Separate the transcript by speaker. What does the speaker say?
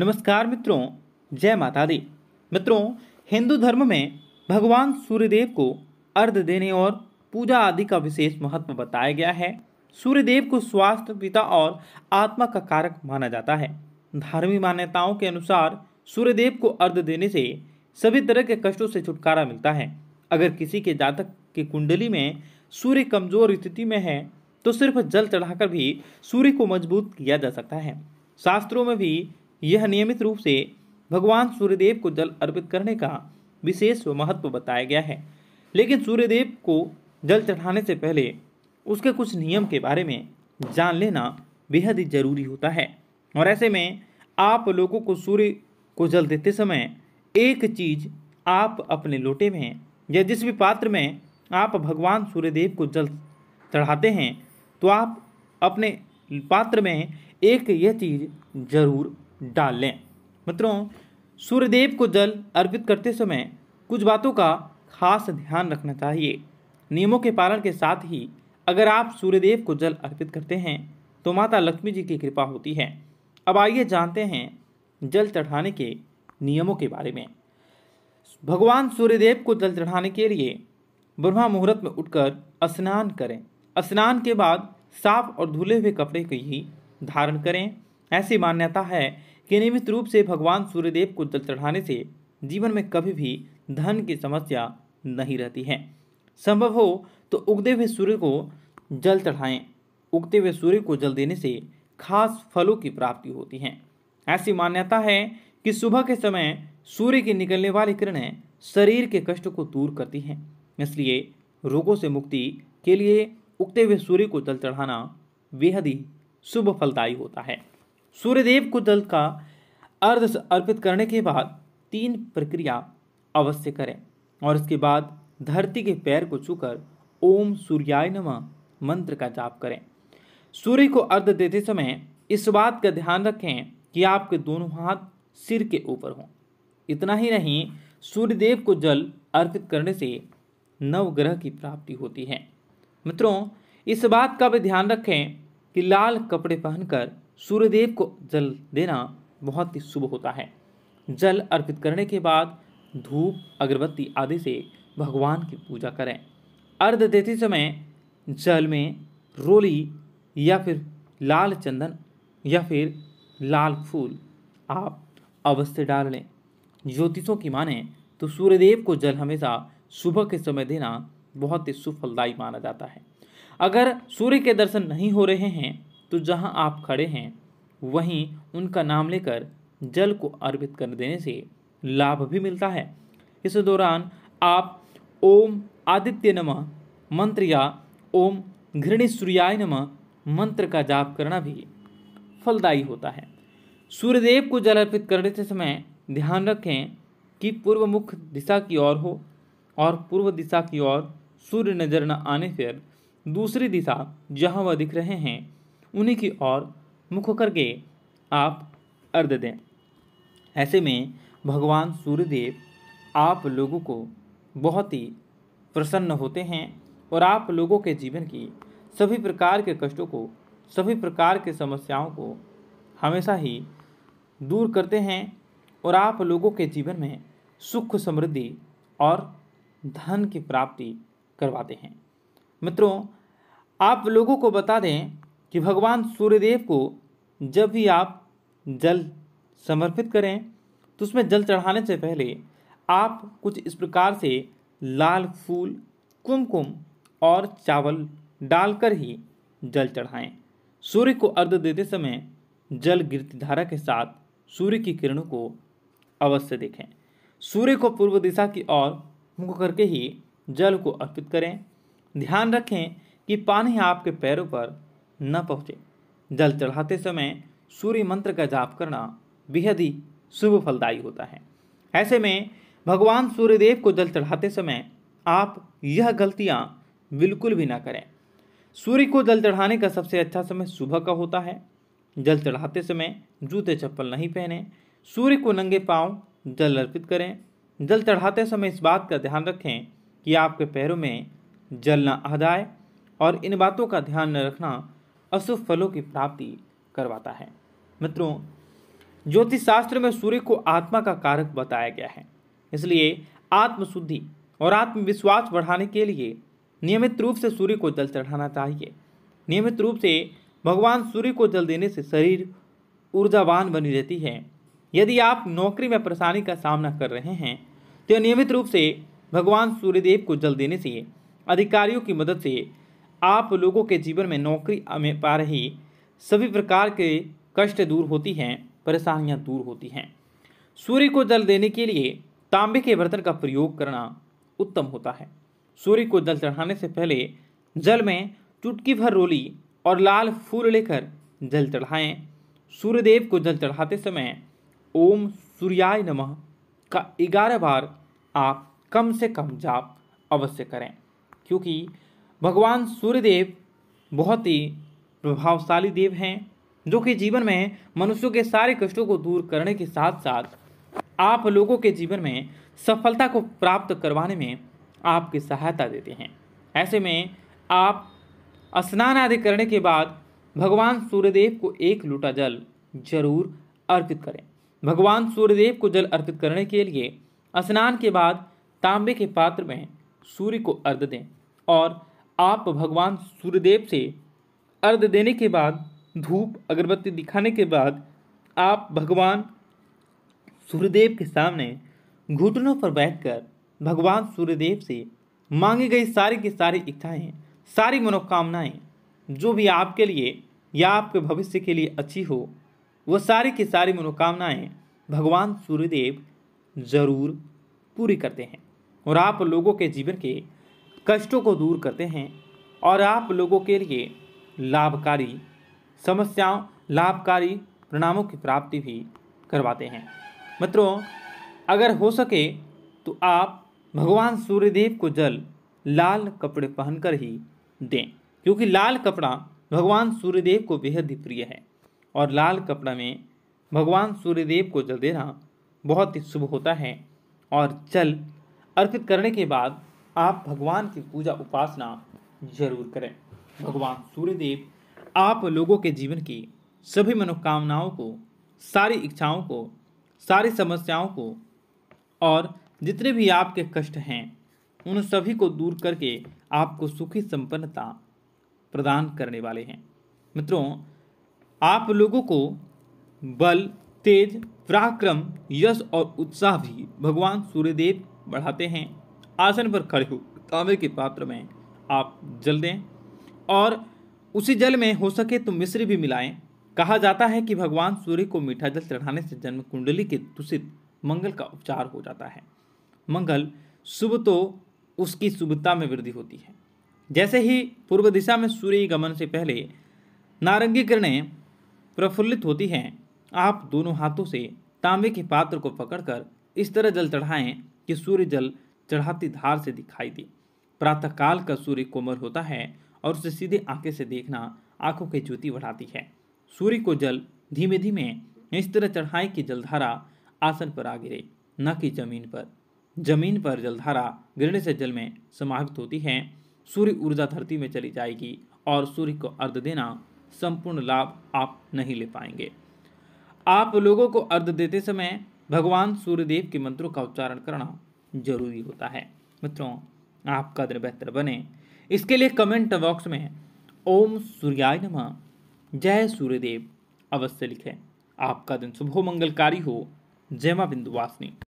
Speaker 1: नमस्कार मित्रों जय माता दी मित्रों हिंदू धर्म में भगवान सूर्यदेव को अर्ध देने और पूजा आदि का विशेष महत्व बताया गया है सूर्यदेव को स्वास्थ्य पिता और आत्मा का कारक माना जाता है धार्मिक मान्यताओं के अनुसार सूर्यदेव को अर्घ देने से सभी तरह के कष्टों से छुटकारा मिलता है अगर किसी के जातक की कुंडली में सूर्य कमजोर स्थिति में है तो सिर्फ जल चढ़ाकर भी सूर्य को मजबूत किया जा सकता है शास्त्रों में भी यह नियमित रूप से भगवान सूर्यदेव को जल अर्पित करने का विशेष महत्व बताया गया है लेकिन सूर्यदेव को जल चढ़ाने से पहले उसके कुछ नियम के बारे में जान लेना बेहद ही जरूरी होता है और ऐसे में आप लोगों को सूर्य को जल देते समय एक चीज आप अपने लोटे में या जिस भी पात्र में आप भगवान सूर्यदेव को जल चढ़ाते हैं तो आप अपने पात्र में एक यह चीज़ ज़रूर डालें मित्रों सूर्यदेव को जल अर्पित करते समय कुछ बातों का खास ध्यान रखना चाहिए नियमों के पालन के साथ ही अगर आप सूर्यदेव को जल अर्पित करते हैं तो माता लक्ष्मी जी की कृपा होती है अब आइए जानते हैं जल चढ़ाने के नियमों के बारे में भगवान सूर्यदेव को जल चढ़ाने के लिए ब्रह्मा मुहूर्त में उठकर स्नान करें स्नान के बाद साफ और धुले हुए कपड़े को ही धारण करें ऐसी मान्यता है कि नियमित रूप से भगवान सूर्यदेव को जल चढ़ाने से जीवन में कभी भी धन की समस्या नहीं रहती है संभव हो तो उगते हुए सूर्य को जल चढ़ाएं उगते हुए सूर्य को जल देने से खास फलों की प्राप्ति होती है ऐसी मान्यता है कि सुबह के समय सूर्य के निकलने वाली किरणें शरीर के कष्ट को दूर करती हैं इसलिए रोगों से मुक्ति के लिए उगते हुए सूर्य को जल चढ़ाना बेहद ही शुभ फलदायी होता है सूर्यदेव को जल का अर्ध अर्पित करने के बाद तीन प्रक्रिया अवश्य करें और इसके बाद धरती के पैर को छूकर ओम सूर्याय नम मंत्र का जाप करें सूर्य को अर्ध देते समय इस बात का ध्यान रखें कि आपके दोनों हाथ सिर के ऊपर हों इतना ही नहीं सूर्यदेव को जल अर्पित करने से नवग्रह की प्राप्ति होती है मित्रों इस बात का भी ध्यान रखें कि लाल कपड़े पहनकर सूर्यदेव को जल देना बहुत ही शुभ होता है जल अर्पित करने के बाद धूप अगरबत्ती आदि से भगवान की पूजा करें अर्ध देते समय जल में रोली या फिर लाल चंदन या फिर लाल फूल आप अवश्य डाल लें ज्योतिषों की माने तो सूर्यदेव को जल हमेशा सुबह के समय देना बहुत ही सुफलदायी माना जाता है अगर सूर्य के दर्शन नहीं हो रहे हैं तो जहाँ आप खड़े हैं वहीं उनका नाम लेकर जल को अर्पित कर देने से लाभ भी मिलता है इस दौरान आप ओम आदित्य नम मंत्र या ओम घृणी सूर्याय नम मंत्र का जाप करना भी फलदायी होता है सूर्यदेव को जल अर्पित करने के समय ध्यान रखें कि पूर्व मुख दिशा की ओर हो और पूर्व दिशा की ओर सूर्य नजर न आने फिर दूसरी दिशा जहाँ वह दिख रहे हैं उन्हीं की ओर मुख करके आप अर्घ दें ऐसे में भगवान सूर्यदेव आप लोगों को बहुत ही प्रसन्न होते हैं और आप लोगों के जीवन की सभी प्रकार के कष्टों को सभी प्रकार के समस्याओं को हमेशा ही दूर करते हैं और आप लोगों के जीवन में सुख समृद्धि और धन की प्राप्ति करवाते हैं मित्रों आप लोगों को बता दें कि भगवान सूर्यदेव को जब भी आप जल समर्पित करें तो उसमें जल चढ़ाने से पहले आप कुछ इस प्रकार से लाल फूल कुमकुम और चावल डालकर ही जल चढ़ाएं सूर्य को अर्घ देते समय जल गिरती धारा के साथ सूर्य की किरणों को अवश्य देखें सूर्य को पूर्व दिशा की ओर मुख करके ही जल को अर्पित करें ध्यान रखें कि पानी आपके पैरों पर न पहुँचे जल चढ़ाते समय सूर्य मंत्र का जाप करना बेहद ही शुभ फलदायी होता है ऐसे में भगवान सूर्यदेव को जल चढ़ाते समय आप यह गलतियाँ बिल्कुल भी ना करें सूर्य को जल चढ़ाने का सबसे अच्छा समय सुबह का होता है जल चढ़ाते समय जूते चप्पल नहीं पहने सूर्य को नंगे पाँव जल अर्पित करें जल चढ़ाते समय इस बात का ध्यान रखें कि आपके पैरों में जल न आ जाए और इन बातों का ध्यान न रखना अशुभ फलों की प्राप्ति करवाता है मित्रों ज्योतिष शास्त्र में सूर्य को आत्मा का कारक बताया गया है इसलिए आत्मशुद्धि और आत्मविश्वास बढ़ाने के लिए नियमित रूप से सूर्य को जल चढ़ाना चाहिए नियमित रूप से भगवान सूर्य को जल देने से शरीर ऊर्जावान बनी रहती है यदि आप नौकरी में परेशानी का सामना कर रहे हैं तो नियमित रूप से भगवान सूर्यदेव को जल देने से अधिकारियों की मदद से आप लोगों के जीवन में नौकरी में पा रही सभी प्रकार के कष्ट दूर होती हैं परेशानियां दूर होती हैं सूर्य को जल देने के लिए तांबे के बर्तन का प्रयोग करना उत्तम होता है सूर्य को जल चढ़ाने से पहले जल में चुटकी भर रोली और लाल फूल लेकर जल चढ़ाएं सूर्यदेव को जल चढ़ाते समय ओम सूर्याय नमः का ग्यारह बार आप कम से कम जाप अवश्य करें क्योंकि भगवान सूर्यदेव बहुत ही प्रभावशाली देव हैं जो कि जीवन में मनुष्यों के सारे कष्टों को दूर करने के साथ साथ आप लोगों के जीवन में सफलता को प्राप्त करवाने में आपकी सहायता देते हैं ऐसे में आप स्नान आदि करने के बाद भगवान सूर्यदेव को एक लूटा जल जरूर अर्पित करें भगवान सूर्यदेव को जल अर्पित करने के लिए स्नान के बाद तांबे के पात्र में सूर्य को अर्घ दें और आप भगवान सूर्यदेव से अर्घ देने के बाद धूप अगरबत्ती दिखाने के बाद आप भगवान सूर्यदेव के सामने घुटनों पर बैठकर भगवान सूर्यदेव से मांगी गई सारी की सारी इच्छाएं सारी मनोकामनाएं जो भी आपके लिए या आपके भविष्य के लिए अच्छी हो वह सारी की सारी मनोकामनाएं भगवान सूर्यदेव जरूर पूरी करते हैं और आप लोगों के जीवन के कष्टों को दूर करते हैं और आप लोगों के लिए लाभकारी समस्याओं लाभकारी परिणामों की प्राप्ति भी करवाते हैं मित्रों अगर हो सके तो आप भगवान सूर्यदेव को जल लाल कपड़े पहनकर ही दें क्योंकि लाल कपड़ा भगवान सूर्यदेव को बेहद ही प्रिय है और लाल कपड़ा में भगवान सूर्यदेव को जल देना बहुत ही शुभ होता है और जल अर्पित करने के बाद आप भगवान की पूजा उपासना जरूर करें भगवान सूर्यदेव आप लोगों के जीवन की सभी मनोकामनाओं को सारी इच्छाओं को सारी समस्याओं को और जितने भी आपके कष्ट हैं उन सभी को दूर करके आपको सुखी संपन्नता प्रदान करने वाले हैं मित्रों आप लोगों को बल तेज पराक्रम यश और उत्साह भी भगवान सूर्यदेव बढ़ाते हैं आसन पर खड़े हो तांबे के पात्र में आप जल दें और उसी जल में हो सके तो मिश्री भी मिलाएं कहा जाता है कि भगवान सूर्य को मीठा जल चढ़ाने से जन्म कुंडली के दूषित मंगल का उपचार हो जाता है मंगल शुभ तो उसकी शुभता में वृद्धि होती है जैसे ही पूर्व दिशा में सूर्य गमन से पहले नारंगी किरणें प्रफुल्लित होती हैं आप दोनों हाथों से तांबे के पात्र को पकड़कर इस तरह जल चढ़ाएं कि सूर्य जल चढ़ाती धार से दिखाई दी प्रातःकाल का सूर्य कोमल होता है और उसे सीधे आंखें से देखना आंखों की ज्योति बढ़ाती है सूर्य को जल धीमे धीमे इस तरह चढ़ाई की जलधारा आसन पर आ गिरे न कि जमीन पर जमीन पर जलधारा गिरने से जल में समाहित होती है सूर्य ऊर्जा धरती में चली जाएगी और सूर्य को अर्ध देना संपूर्ण लाभ आप नहीं ले पाएंगे आप लोगों को अर्ध देते समय भगवान सूर्यदेव के मंत्रों का उच्चारण करना जरूरी होता है मित्रों आपका दिन बेहतर बने इसके लिए कमेंट बॉक्स में ओम सूर्याय नमः जय सूर्यदेव अवश्य लिखें आपका दिन शुभ मंगलकारी हो जय माँ बिंदुवासिनी